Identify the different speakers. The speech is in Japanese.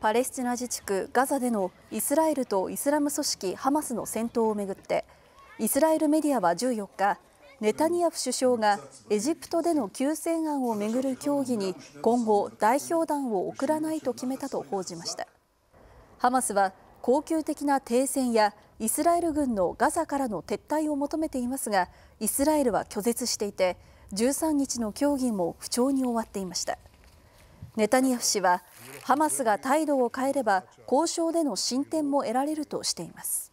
Speaker 1: パレスチナ自治区ガザでのイスラエルとイスラム組織ハマスの戦闘をめぐってイスラエルメディアは14日ネタニヤフ首相がエジプトでの休戦案をめぐる協議に今後代表団を送らないと決めたと報じましたハマスは恒久的な停戦やイスラエル軍のガザからの撤退を求めていますがイスラエルは拒絶していて13日の協議も不調に終わっていました。ネタニヤフ氏はハマスが態度を変えれば交渉での進展も得られるとしています。